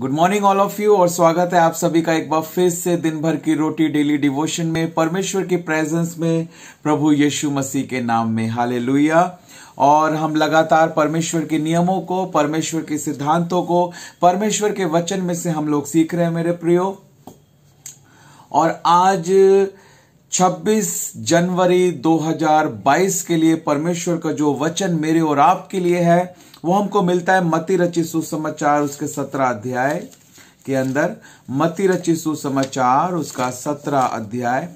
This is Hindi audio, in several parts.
good morning all of you और स्वागत है आप सभी का एक बार फिर से दिन भर की रोटी डेली डिवोशन में परमेश्वर के प्रेजेंस में प्रभु यीशु मसीह के नाम में हाले और हम लगातार परमेश्वर के नियमों को परमेश्वर के सिद्धांतों को परमेश्वर के वचन में से हम लोग सीख रहे हैं मेरे प्रियो और आज 26 जनवरी 2022 के लिए परमेश्वर का जो वचन मेरे और आपके लिए है वो हमको मिलता है मति रचि सुसमाचार उसके सत्रह अध्याय के अंदर मति रचि सुसमाचार उसका सत्रह अध्याय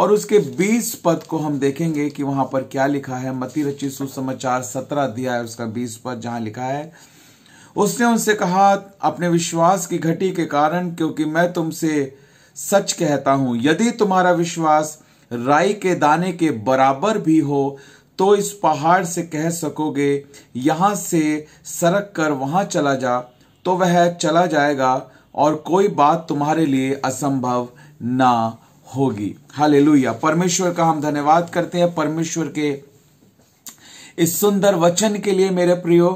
और उसके बीस पद को हम देखेंगे कि वहां पर क्या लिखा है मति रचि सुसमाचार सत्रह अध्याय उसका बीस पद जहां लिखा है उसने उनसे कहा अपने विश्वास की घटी के कारण क्योंकि मैं तुमसे सच कहता हूं यदि तुम्हारा विश्वास राई के दाने के बराबर भी हो तो इस पहाड़ से कह सकोगे यहां से सरक कर वहां चला जा तो वह चला जाएगा और कोई बात तुम्हारे लिए असंभव ना होगी हाल लुया परमेश्वर का हम धन्यवाद करते हैं परमेश्वर के इस सुंदर वचन के लिए मेरे प्रियो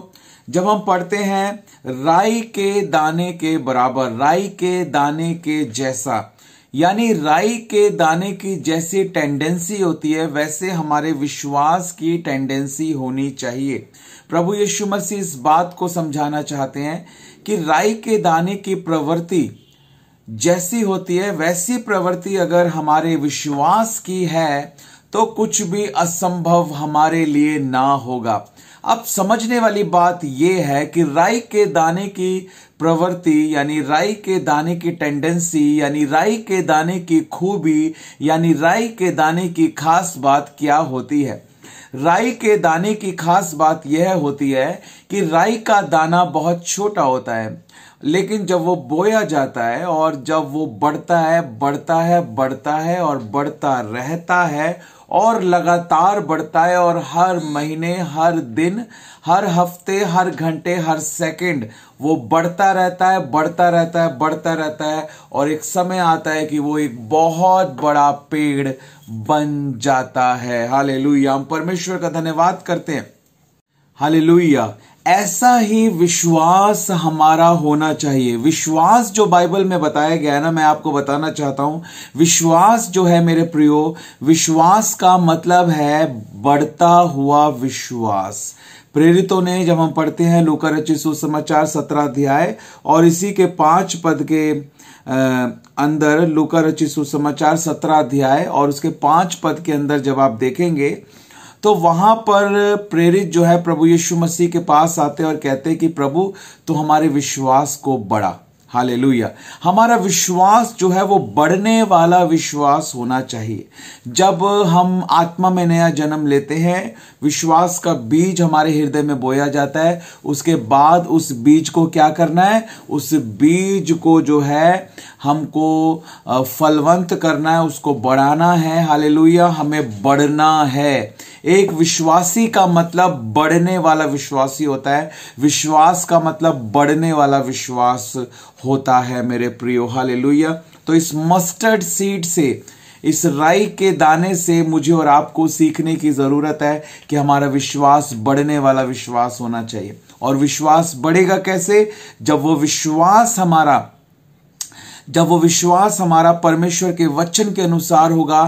जब हम पढ़ते हैं राई के दाने के बराबर राई के दाने के जैसा यानी राई के दाने की जैसी टेंडेंसी होती है वैसे हमारे विश्वास की टेंडेंसी होनी चाहिए प्रभु यीशु मसीह इस बात को समझाना चाहते हैं कि राई के दाने की प्रवृत्ति जैसी होती है वैसी प्रवृत्ति अगर हमारे विश्वास की है तो कुछ भी असंभव हमारे लिए ना होगा अब समझने वाली बात यह है कि राई के दाने की प्रवृत्ति यानी राई के दाने की टेंडेंसी यानी राई के दाने की खूबी यानी राई के दाने की खास बात क्या होती है राई के दाने की खास बात यह होती है कि राई का दाना बहुत छोटा होता है लेकिन जब वो बोया जाता है और जब वो बढ़ता है बढ़ता है बढ़ता है और बढ़ता रहता है और लगातार बढ़ता है और हर महीने हर दिन हर हफ्ते हर घंटे हर सेकंड वो बढ़ता रहता है बढ़ता रहता है बढ़ता रहता है और एक समय आता है कि वो एक बहुत बड़ा पेड़ बन जाता है हाल हम परमेश्वर का धन्यवाद करते हैं हाल ऐसा ही विश्वास हमारा होना चाहिए विश्वास जो बाइबल में बताया गया है ना मैं आपको बताना चाहता हूं विश्वास जो है मेरे प्रियो विश्वास का मतलब है बढ़ता हुआ विश्वास प्रेरितों ने जब हम पढ़ते हैं लूका रचित सुसमाचार सत्रह अध्याय और इसी के पांच पद के अंदर लूका रचित सुसमाचार सत्रह अध्याय और उसके पांच पद के अंदर जब आप देखेंगे तो वहां पर प्रेरित जो है प्रभु यीशु मसीह के पास आते और कहते कि प्रभु तो हमारे विश्वास को बढ़ा हालेलुया हमारा विश्वास जो है वो बढ़ने वाला विश्वास होना चाहिए जब हम आत्मा में नया जन्म लेते हैं विश्वास का बीज हमारे हृदय में बोया जाता है उसके बाद उस बीज को क्या करना है उस बीज को जो है हमको फलवंत करना है उसको बढ़ाना है हालेलुया हमें बढ़ना है एक विश्वासी का मतलब बढ़ने वाला विश्वासी होता है विश्वास का मतलब बढ़ने वाला विश्वास होता है मेरे प्रियो हालेलुया तो इस मस्टर्ड सीड से इस राई के दाने से मुझे और आपको सीखने की ज़रूरत है कि हमारा विश्वास बढ़ने वाला विश्वास होना चाहिए और विश्वास बढ़ेगा कैसे जब वो विश्वास हमारा जब वो विश्वास हमारा परमेश्वर के वचन के अनुसार होगा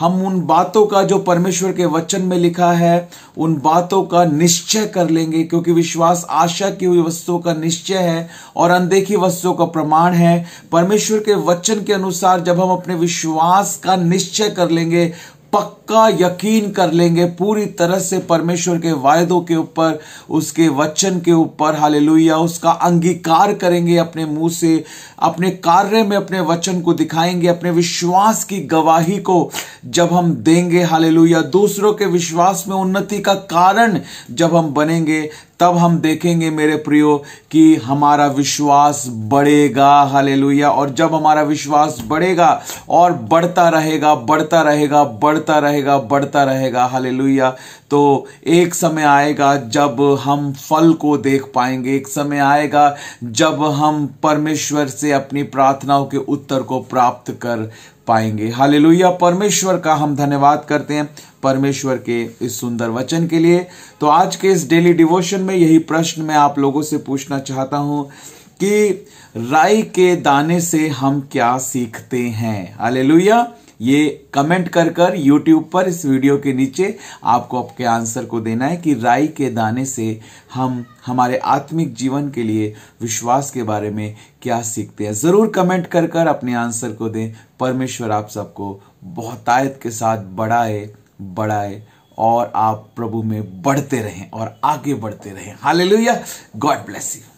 हम उन बातों का जो परमेश्वर के वचन में लिखा है उन बातों का निश्चय कर लेंगे क्योंकि विश्वास आशा की हुई वस्तुओं का निश्चय है और अनदेखी वस्तुओं का प्रमाण है परमेश्वर के वचन के अनुसार जब हम अपने विश्वास का निश्चय कर लेंगे पक्का यकीन कर लेंगे पूरी तरह से परमेश्वर के वायदों के ऊपर उसके वचन के ऊपर हालेलुया उसका अंगीकार करेंगे अपने मुंह से अपने कार्य में अपने वचन को दिखाएंगे अपने विश्वास की गवाही को जब हम देंगे हालेलुया दूसरों के विश्वास में उन्नति का कारण जब हम बनेंगे तब हम देखेंगे मेरे प्रियो कि हमारा विश्वास बढ़ेगा हालेलुया और जब हमारा विश्वास बढ़ेगा और बढ़ता रहेगा बढ़ता रहेगा बढ़ता रहेगा बढ़ता रहेगा हालेलुया तो एक समय आएगा जब हम फल को देख पाएंगे एक समय आएगा जब हम परमेश्वर से अपनी प्रार्थनाओं के उत्तर को प्राप्त कर पाएंगे हालेलुया परमेश्वर का हम धन्यवाद करते हैं परमेश्वर के इस सुंदर वचन के लिए तो आज के इस डेली डिवोशन में यही प्रश्न मैं आप लोगों से पूछना चाहता हूं कि राई के दाने से हम क्या सीखते हैं हालेलुया ये कमेंट कर कर यूट्यूब पर इस वीडियो के नीचे आपको आपके आंसर को देना है कि राई के दाने से हम हमारे आत्मिक जीवन के लिए विश्वास के बारे में क्या सीखते हैं ज़रूर कमेंट कर कर अपने आंसर को दें परमेश्वर आप सबको बहुतायत के साथ बढ़ाए बढ़ाए और आप प्रभु में बढ़ते रहें और आगे बढ़ते रहें हालेलुया गॉड ब्लेस यू